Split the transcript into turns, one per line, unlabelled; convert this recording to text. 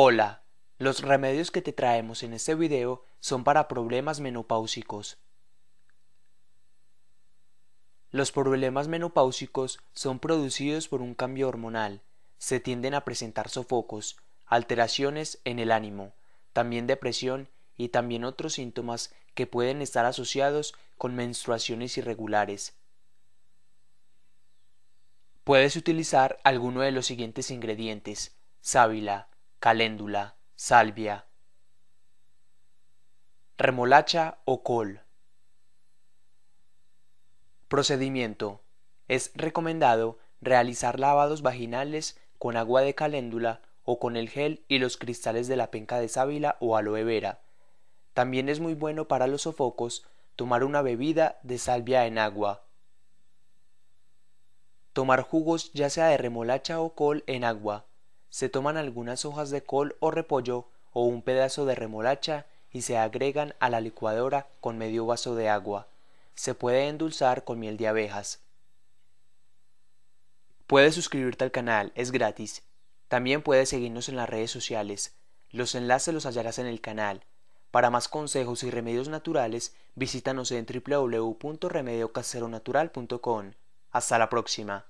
Hola, los remedios que te traemos en este video son para problemas menopáusicos. Los problemas menopáusicos son producidos por un cambio hormonal. Se tienden a presentar sofocos, alteraciones en el ánimo, también depresión y también otros síntomas que pueden estar asociados con menstruaciones irregulares. Puedes utilizar alguno de los siguientes ingredientes: sábila, caléndula, salvia, remolacha o col. Procedimiento. Es recomendado realizar lavados vaginales con agua de caléndula o con el gel y los cristales de la penca de sábila o aloe vera. También es muy bueno para los sofocos tomar una bebida de salvia en agua. Tomar jugos ya sea de remolacha o col en agua se toman algunas hojas de col o repollo o un pedazo de remolacha y se agregan a la licuadora con medio vaso de agua. Se puede endulzar con miel de abejas. Puedes suscribirte al canal, es gratis. También puedes seguirnos en las redes sociales. Los enlaces los hallarás en el canal. Para más consejos y remedios naturales, visítanos en www.remediocaseronatural.com. Hasta la próxima.